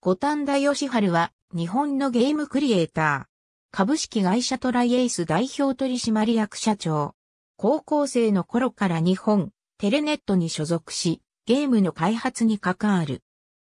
五反田義春は日本のゲームクリエイター。株式会社トライエース代表取締役社長。高校生の頃から日本、テレネットに所属し、ゲームの開発に関わる。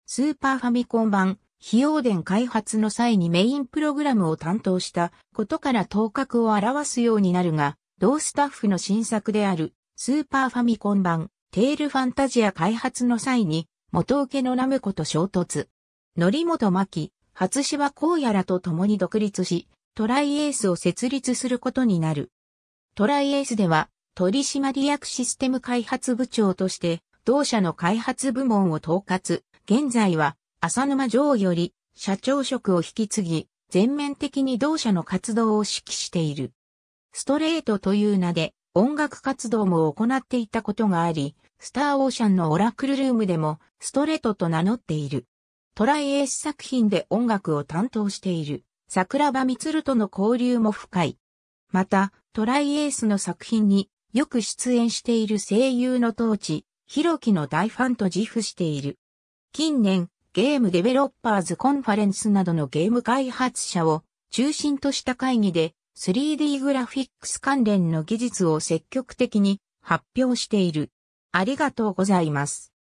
スーパーファミコン版、費用電開発の際にメインプログラムを担当したことから頭角を表すようになるが、同スタッフの新作である、スーパーファミコン版、テールファンタジア開発の際に、元請けのナムコと衝突。則本牧、初芝荒野らと共に独立し、トライエースを設立することになる。トライエースでは、取締役システム開発部長として、同社の開発部門を統括、現在は、浅沼城より、社長職を引き継ぎ、全面的に同社の活動を指揮している。ストレートという名で、音楽活動も行っていたことがあり、スターオーシャンのオラクルルームでも、ストレートと名乗っている。トライエース作品で音楽を担当している桜庭光との交流も深い。また、トライエースの作品によく出演している声優の当地、弘樹の大ファンと自負している。近年、ゲームデベロッパーズコンファレンスなどのゲーム開発者を中心とした会議で 3D グラフィックス関連の技術を積極的に発表している。ありがとうございます。